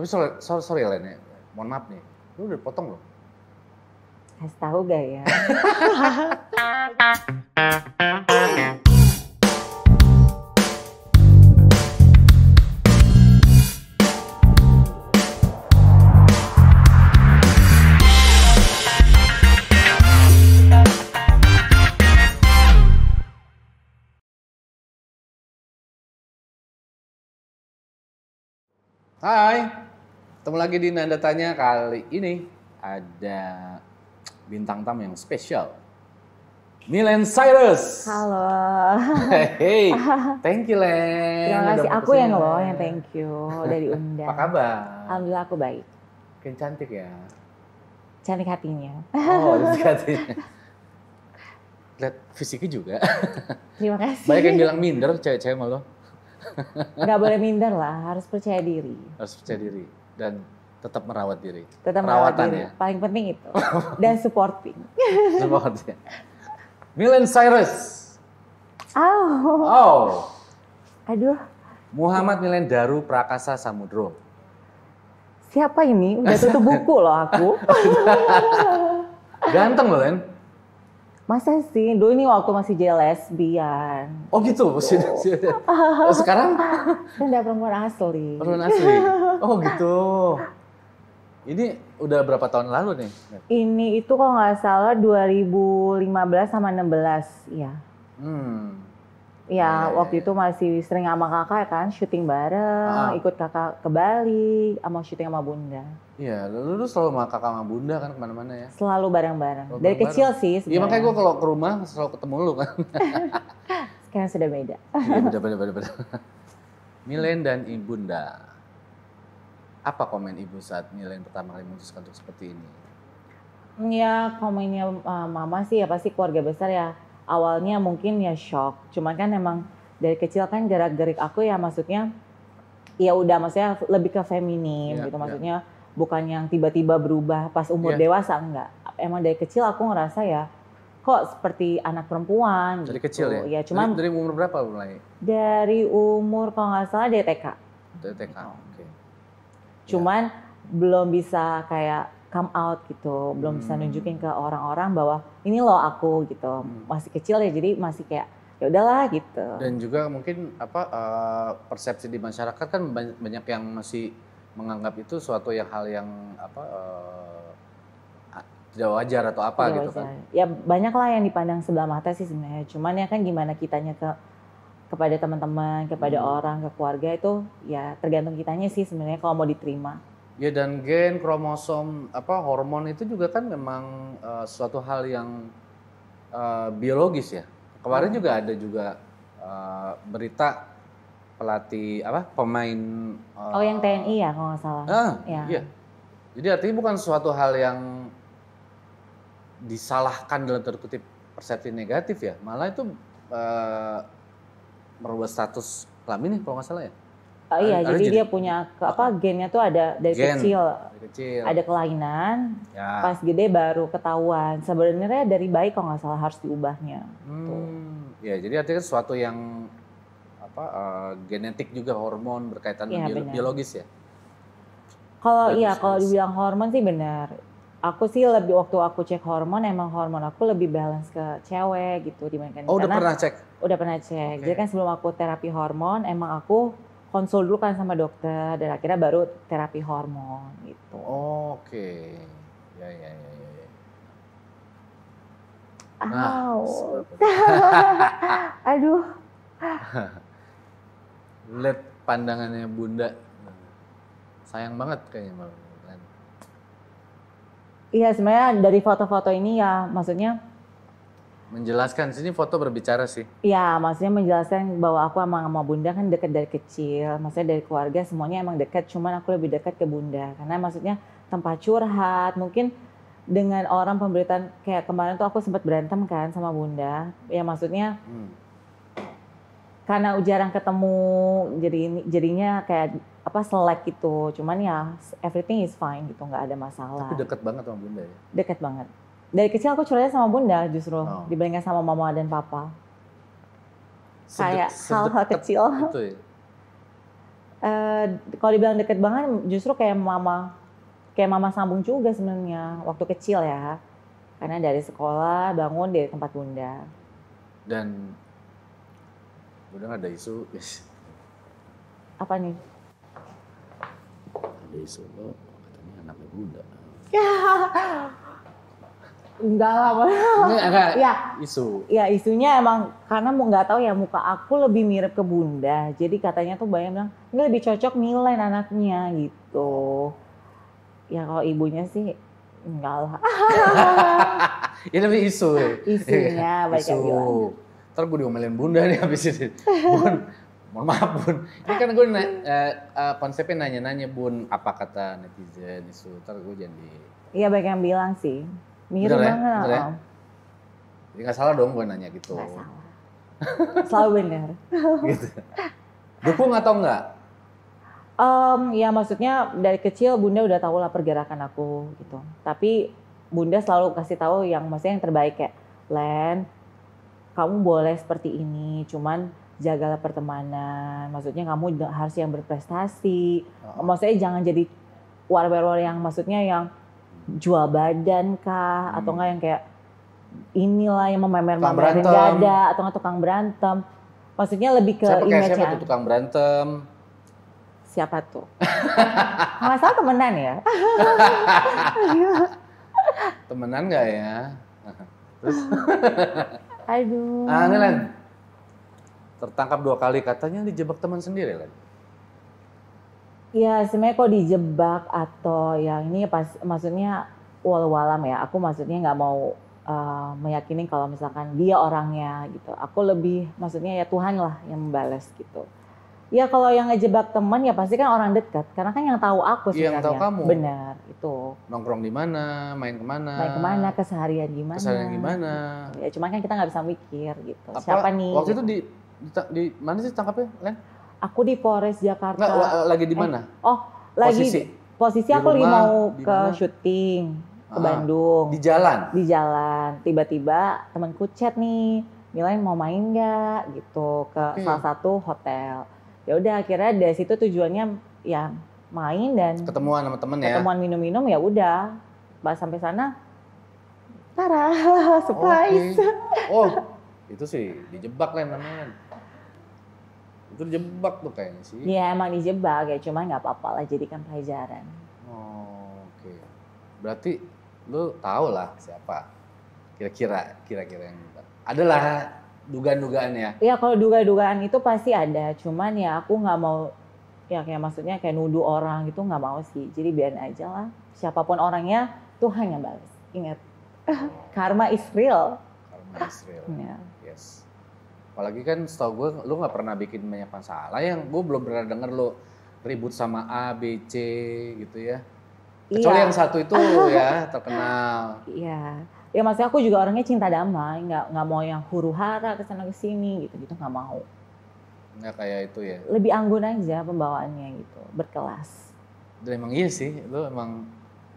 Tapi sorry, sorry, sorry Len ya. Mohon maaf nih. Lu udah potong loh. Kasih tahu gak ya? Hai. Ketemu lagi di Nanda Tanya kali ini ada bintang tamu yang spesial. Milen Cyrus. Halo. Hey, thank you Len. Terima kasih Udah aku yang lo yang thank you dari Unda. Apa kabar? Alhamdulillah aku baik. Keren cantik ya. Cantik hatinya. Oh, cantik hatinya. Lihat fisiknya juga. Terima kasih. Banyak yang bilang minder cewek-cewek malu. Gak boleh minder lah, harus percaya diri. Harus percaya diri dan tetap merawat diri. Tetap merawat diri. Ya. Paling penting itu. Dan supporting. supporting. Milen Cyrus. Oh. Oh. Aduh. Muhammad Milen Daru Prakasa Samudro. Siapa ini? Udah tutup buku loh aku. Ganteng loh, Len. Masa sih? Dulu ini waktu masih jadi lesbian. Oh gitu? Oh, sekarang? Kan udah perempuan asli. Perempuan asli. Oh gitu. Ini udah berapa tahun lalu nih? Ini itu kalau nggak salah 2015 sama 16 ya. Hmm. Ya, ya waktu itu masih sering sama kakak kan, syuting bareng, ah. ikut kakak ke Bali, sama syuting sama bunda. Iya, lu, lu selalu sama kakak sama bunda kan kemana-mana ya? Selalu bareng-bareng. Dari bareng. kecil sih Iya makanya gue kalau ke rumah selalu ketemu lu kan. Sekarang sudah beda. Iya, beda, beda, beda, beda. Milen dan Ibunda. Apa komen Ibu saat yang pertama kali memutuskan untuk seperti ini? Hmm, ya komennya uh, mama sih ya pasti keluarga besar ya. Awalnya mungkin ya shock. Cuman kan emang dari kecil kan gerak-gerik aku ya maksudnya ya udah maksudnya lebih ke feminin yeah, gitu ya. maksudnya yeah. bukan yang tiba-tiba berubah pas umur yeah. dewasa enggak. Emang dari kecil aku ngerasa ya kok seperti anak perempuan. Dari gitu. kecil ya? Ya cuman dari, dari umur berapa mulai? Dari umur kalau nggak salah dari TK. Ya. Cuman yeah. belum bisa kayak come out gitu, belum hmm. bisa nunjukin ke orang-orang bahwa ini loh aku gitu. Hmm. Masih kecil ya jadi masih kayak ya udahlah gitu. Dan juga mungkin apa uh, persepsi di masyarakat kan banyak, yang masih menganggap itu suatu yang hal yang apa uh, tidak wajar atau apa tidak gitu kan. wajar. kan. Ya banyak lah yang dipandang sebelah mata sih sebenarnya. Cuman ya kan gimana kitanya ke kepada teman-teman, kepada hmm. orang, ke keluarga itu ya tergantung kitanya sih sebenarnya kalau mau diterima. Ya dan gen, kromosom, apa hormon itu juga kan memang uh, suatu hal yang uh, biologis ya. Kemarin hmm. juga ada juga uh, berita pelatih apa pemain uh, Oh yang TNI ya kalau nggak salah. Ah, ya. Iya. Jadi artinya bukan suatu hal yang disalahkan dalam terkutip persepsi negatif ya, malah itu uh, merubah status kelamin nih kalau nggak salah ya? Oh uh, iya, ada, jadi ada dia punya ke, apa gennya tuh ada dari Gen, kecil, kecil, ada kelainan. Ya. Pas gede baru ketahuan. Sebenarnya dari bayi kalau nggak salah harus diubahnya. Hmm. Tuh. Ya, jadi artinya kan sesuatu yang apa uh, genetik juga hormon berkaitan ya, biologis ya. Kalau iya, kalau dibilang hormon sih benar aku sih lebih waktu aku cek hormon emang hormon aku lebih balance ke cewek gitu dibandingkan oh, karena udah pernah cek udah pernah cek okay. jadi kan sebelum aku terapi hormon emang aku konsul dulu kan sama dokter dan akhirnya baru terapi hormon gitu oh, oke okay. ya ya ya ya oh. aduh lihat pandangannya bunda sayang banget kayaknya malam Iya sebenarnya dari foto-foto ini ya maksudnya menjelaskan sini foto berbicara sih. Iya, maksudnya menjelaskan bahwa aku emang sama Bunda kan dekat dari kecil, maksudnya dari keluarga semuanya emang dekat, cuman aku lebih dekat ke Bunda karena maksudnya tempat curhat, mungkin dengan orang pemberitaan kayak kemarin tuh aku sempat berantem kan sama Bunda. Ya maksudnya hmm. karena jarang ketemu jadi jadinya kayak apa selek gitu cuman ya everything is fine gitu nggak ada masalah tapi deket banget sama bunda ya deket banget dari kecil aku curhatnya sama bunda justru oh. dibandingkan sama mama dan papa Sedek, kayak hal-hal kecil gitu ya? uh, kalau dibilang deket banget justru kayak mama kayak mama sambung juga sebenarnya waktu kecil ya karena dari sekolah bangun di tempat bunda dan bunda ada isu apa nih dari Solo katanya anaknya Bunda enggak lah ini enggak ya isu ya isunya emang karena mau nggak tahu ya muka aku lebih mirip ke bunda jadi katanya tuh banyak bilang ini lebih cocok nilai anaknya gitu ya kalau ibunya sih enggak lah ya lebih isu isunya banyak isu. bilang ntar gue diomelin bunda nih habis ini Bun, mohon maaf bun ini kan gue na uh, konsepnya nanya-nanya bun apa kata netizen itu ntar gue jadi iya banyak yang bilang sih mirip banget ya? Bener ya? ya? Oh. Jadi gak salah dong gue nanya gitu gak salah selalu benar gitu dukung atau enggak Um, ya maksudnya dari kecil bunda udah tahu lah pergerakan aku gitu. Tapi bunda selalu kasih tahu yang maksudnya yang terbaik kayak Len, kamu boleh seperti ini, cuman jagalah pertemanan. Maksudnya kamu harus yang berprestasi. Oh. Maksudnya jangan jadi war-war yang maksudnya yang jual badan kah hmm. atau enggak yang kayak inilah yang memamer-mamerin dada atau enggak tukang berantem. Maksudnya lebih ke image siapa tuh tukang berantem. Siapa tuh? Nggak salah temenan ya? temenan nggak ya? Terus? Aduh. Ah, tertangkap dua kali katanya dijebak teman sendiri kan? Iya sebenarnya kok dijebak atau yang ini pas maksudnya wal-walam ya. Aku maksudnya nggak mau uh, meyakini kalau misalkan dia orangnya gitu. Aku lebih maksudnya ya Tuhan lah yang membalas gitu. Ya kalau yang ngejebak teman ya pasti kan orang dekat karena kan yang tahu aku sebenarnya. Yang tahu kamu. Benar itu. Nongkrong di mana, main kemana. Main kemana, keseharian gimana. Keseharian gimana. Ya cuman kan kita nggak bisa mikir gitu. Apalagi, Siapa nih? Waktu itu di di, mana sih tangkapnya, Len? Aku di Polres Jakarta. Nggak, lagi di eh, mana? Eh, oh, lagi posisi, posisi aku lagi mau ke syuting ke ah, Bandung. Di jalan. Di jalan. Tiba-tiba temanku chat nih, nilai mau main nggak gitu ke okay. salah satu hotel. Ya udah akhirnya dari situ tujuannya ya main dan ketemuan sama temen ya. Ketemuan minum-minum ya udah. Pas sampai sana Tara, surprise. Okay. Oh, itu sih dijebak lah namanya terjebak jebak tuh kayaknya sih. Iya emang dijebak ya, cuma nggak apa-apa lah jadikan pelajaran. Oh, oke. Okay. Berarti lu tau lah siapa kira-kira kira-kira yang adalah ya. dugaan ya? Iya kalau dugaan dugaan itu pasti ada, cuman ya aku nggak mau ya kayak maksudnya kayak nuduh orang gitu nggak mau sih. Jadi biarin aja lah. Siapapun orangnya Tuhan yang balas. Ingat, karma is real. Karma is real. Yeah. Yes apalagi kan setahu gue lu nggak pernah bikin banyak masalah yang gue belum pernah denger lu ribut sama A B C gitu ya kecuali iya. yang satu itu ya terkenal iya ya maksudnya aku juga orangnya cinta damai nggak nggak mau yang huru hara kesana kesini gitu gitu nggak mau nggak kayak itu ya lebih anggun aja pembawaannya gitu berkelas dan emang iya sih lu emang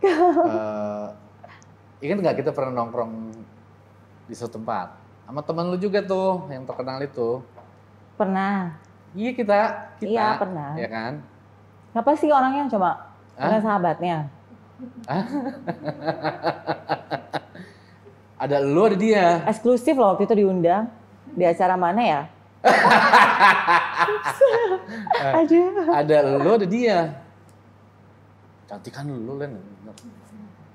uh, ingat nggak kita pernah nongkrong di suatu tempat sama teman lu juga tuh yang terkenal itu. Pernah. Iya kita, kita. Iya pernah. ya kan? Kenapa sih orangnya coba? Karena sahabatnya. ada lu ada dia. Eksklusif loh waktu itu diundang di acara mana ya? ada. Ada lu ada dia. Cantik kan lu Len.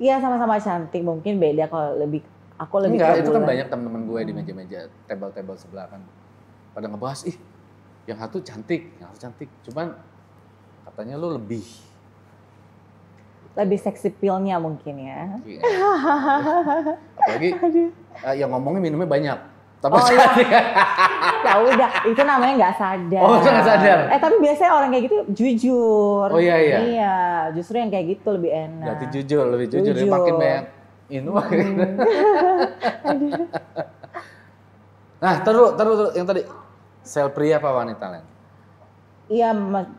Iya sama-sama cantik mungkin beda kalau lebih aku lebih Enggak, itu kan banyak teman-teman gue di hmm. meja-meja table-table sebelah kan pada ngebahas ih yang satu cantik yang satu cantik cuman katanya lu lebih lebih seksi pilnya mungkin ya. Iya. Apalagi uh, yang ngomongnya minumnya banyak. Tapi oh, iya. ya udah, itu namanya nggak sadar. Oh, nggak sadar. Eh tapi biasanya orang kayak gitu jujur. Oh iya iya. Iya, justru yang kayak gitu lebih enak. Berarti jujur, lebih jujur. Ya, jujur. Makin banyak Inuma. Hmm. nah, terus terus yang tadi sel pria apa wanita lain? Iya,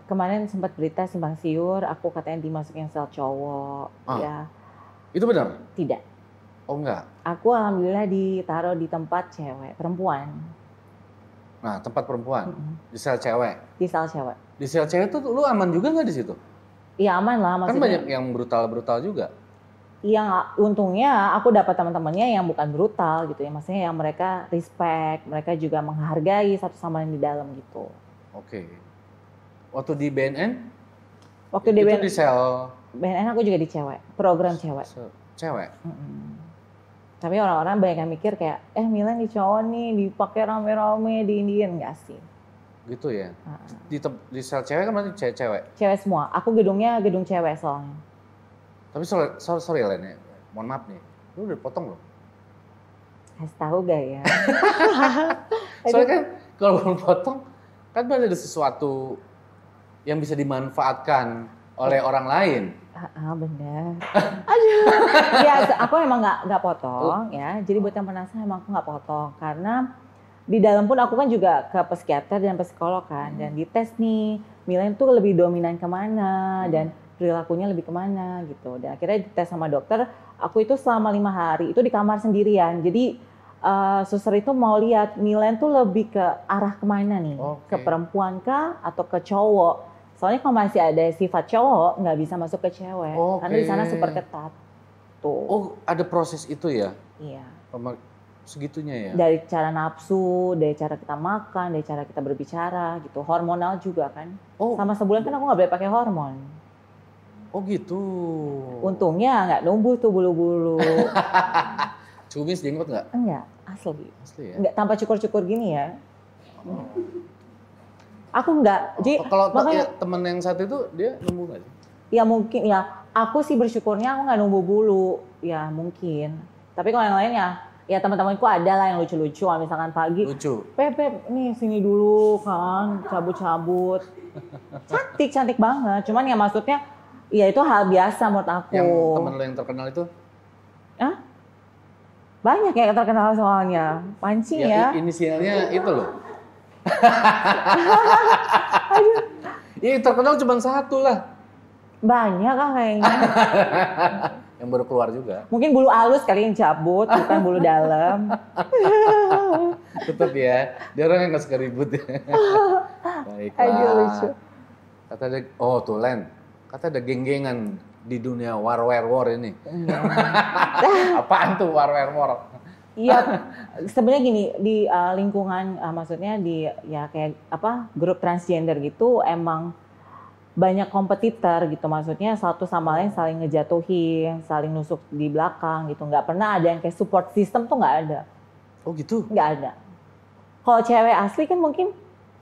kemarin sempat berita simpang siur, aku katanya dimasukin sel cowok, ah, ya. Itu benar? Tidak. Oh enggak? Aku alhamdulillah ditaruh di tempat cewek, perempuan. Nah, tempat perempuan, mm -hmm. di sel cewek. Di sel cewek. Di sel cewek tuh lu aman juga nggak di situ? Iya aman lah kan maksudnya. Kan banyak yang brutal-brutal juga yang untungnya aku dapat teman-temannya yang bukan brutal gitu ya maksudnya yang mereka respect mereka juga menghargai satu sama lain di dalam gitu oke okay. waktu di BNN waktu di BNN di sel BNN aku juga di cewek program cewek cewek mm -hmm. tapi orang-orang banyak yang mikir kayak eh Milan di cowok nih dipakai rame-rame di Indian gak sih gitu ya uh -huh. di, di sel cewek kan berarti cewek cewek cewek semua aku gedungnya gedung cewek soalnya tapi sorry, sorry, sorry Len ya, mohon maaf nih, lu udah potong loh. Kasih tahu gak ya? Soalnya kan kalau belum potong, kan berarti ada sesuatu yang bisa dimanfaatkan oleh ya. orang lain. Ah, bener. Aduh. ya, aku emang nggak nggak potong ya. Jadi buat yang penasaran emang aku nggak potong karena di dalam pun aku kan juga ke psikiater dan psikolog kan hmm. dan dites nih Milen tuh lebih dominan kemana hmm. dan perilakunya lebih kemana gitu. Dan akhirnya dites sama dokter, aku itu selama lima hari itu di kamar sendirian. Jadi uh, suster itu mau lihat Milen tuh lebih ke arah kemana nih, okay. ke perempuan kah atau ke cowok. Soalnya kalau masih ada sifat cowok nggak bisa masuk ke cewek, okay. karena di sana super ketat. Tuh. Oh ada proses itu ya? Iya. Pemak segitunya ya? Dari cara nafsu, dari cara kita makan, dari cara kita berbicara gitu, hormonal juga kan. Oh. Sama sebulan kan aku nggak boleh pakai hormon. Oh gitu. Untungnya nggak numbuh tuh bulu-bulu. Cumis jenggot nggak? Enggak, asli. Asli ya? Enggak, tanpa cukur-cukur gini ya. Oh. Aku nggak. Oh, jadi kalau makanya, ya, temen yang satu itu dia numbuh nggak sih? Ya mungkin ya. Aku sih bersyukurnya aku nggak numbuh bulu. Ya mungkin. Tapi kalau yang lainnya, ya ya teman-temanku ada lah yang lucu-lucu misalkan pagi lucu Pepe nih sini dulu kan cabut-cabut cantik cantik banget cuman ya maksudnya Iya itu hal biasa menurut aku. Yang temen lo yang terkenal itu? Hah? Banyak yang terkenal soalnya. Pancing ya. ya. Inisialnya itu loh. Iya terkenal cuma satu lah. Banyak kan kayaknya. yang baru keluar juga. Mungkin bulu halus kali yang cabut, bukan bulu dalam. Tetap ya, dia orang yang gak suka ribut ya. Baiklah. Aduh lucu. Kata dia, oh tuh Kata ada geng-gengan di dunia warware war ini. Hmm. Apaan tuh warware war? Iya, sebenarnya gini di uh, lingkungan uh, maksudnya di ya kayak apa grup transgender gitu emang banyak kompetitor gitu maksudnya satu sama lain saling ngejatuhin, saling nusuk di belakang gitu. Nggak pernah ada yang kayak support system tuh nggak ada. Oh gitu? Nggak ada. Kalau cewek asli kan mungkin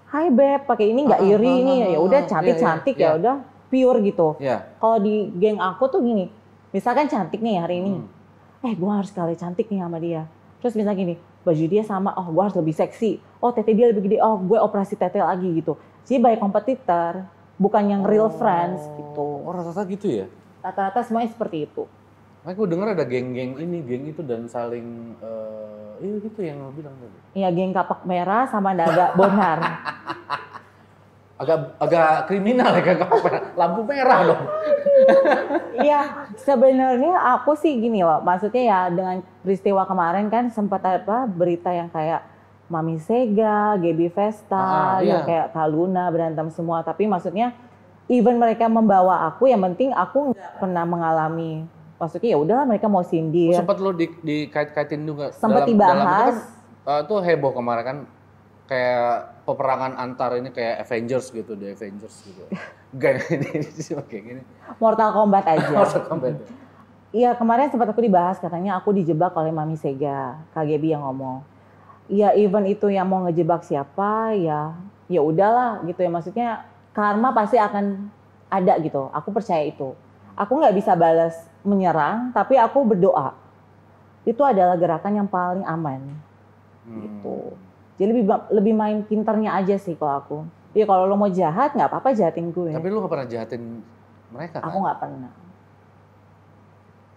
Hai beb, pakai ini nggak ah, ah, iri ini ah, Ya udah cantik-cantik iya, ya iya. udah pure gitu. Yeah. Kalau di geng aku tuh gini, misalkan cantik nih ya hari ini, hmm. eh gue harus kali cantik nih sama dia. Terus misalnya gini, baju dia sama, oh gue harus lebih seksi, oh tete dia lebih gede, oh gue operasi tete lagi gitu. Jadi banyak kompetitor, bukan yang oh. real friends gitu. Oh rata-rata gitu ya? Rata-rata semuanya seperti itu. Makanya gue denger ada geng-geng ini, geng itu dan saling, uh, iya gitu yang lo bilang tadi. Iya geng kapak merah sama naga bonar. agak agak kriminal ya kak lampu merah dong. Iya, sebenarnya aku sih gini loh, maksudnya ya dengan peristiwa kemarin kan sempat apa berita yang kayak Mami Sega, Gaby Vesta, ah, ah iya. yang kayak Kaluna berantem semua, tapi maksudnya even mereka membawa aku yang penting aku nggak pernah mengalami maksudnya ya udah mereka mau sindir. sempat lo di, dikait-kaitin juga. Sempat dibahas. Dalam itu kan, uh, heboh kemarin kan kayak peperangan antar ini kayak Avengers gitu The Avengers gitu. Gak ini sih kayak gini. Mortal Kombat aja. Mortal Kombat. Iya kemarin sempat aku dibahas katanya aku dijebak oleh Mami Sega KGB yang ngomong. Iya even itu yang mau ngejebak siapa ya ya udahlah gitu ya maksudnya karma pasti akan ada gitu. Aku percaya itu. Aku nggak bisa balas menyerang tapi aku berdoa. Itu adalah gerakan yang paling aman hmm. gitu jadi lebih lebih main pinternya aja sih kalau aku. Iya kalau lo mau jahat nggak apa-apa jahatin gue. Tapi lo gak pernah jahatin mereka kan? Aku nggak pernah.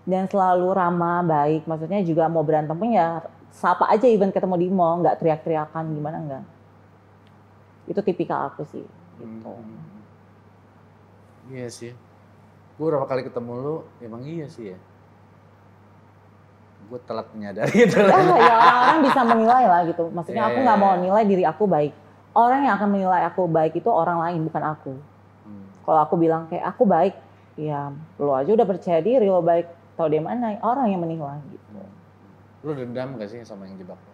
Dan selalu ramah, baik. Maksudnya juga mau berantem pun ya sapa aja even ketemu di mall nggak teriak-teriakan gimana nggak. Itu tipikal aku sih. Gitu. Hmm. Iya sih. Gue berapa kali ketemu lo emang iya sih ya gue telat menyadari itu. Ya, ya orang bisa menilai lah gitu. Maksudnya yeah, aku nggak yeah, mau nilai diri aku baik. Orang yang akan menilai aku baik itu orang lain bukan aku. Hmm. Kalau aku bilang kayak aku baik, ya lo aja udah percaya diri lo baik. Tahu dia mana orang yang menilai gitu. Hmm. Lo dendam gak sih sama yang jebak lo?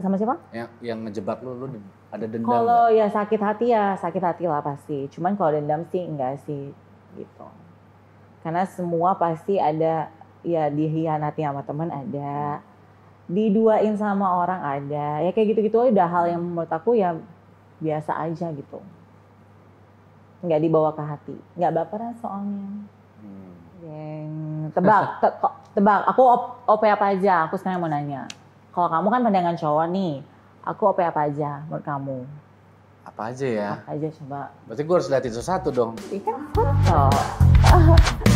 Sama siapa? Yang, yang ngejebak lo, lo ada dendam Kalau ya sakit hati ya sakit hati lah pasti. Cuman kalau dendam sih enggak sih gitu. Karena semua pasti ada ya dihianati sama temen ada diduain sama orang ada ya kayak gitu-gitu udah hal yang menurut aku ya biasa aja gitu nggak dibawa ke hati nggak baperan soalnya hmm. Yang tebak te, tebak aku op, op apa aja aku sekarang mau nanya kalau kamu kan pandangan cowok nih aku op apa aja menurut kamu apa aja ya apa aja coba berarti gue harus liatin sesuatu satu dong ikan foto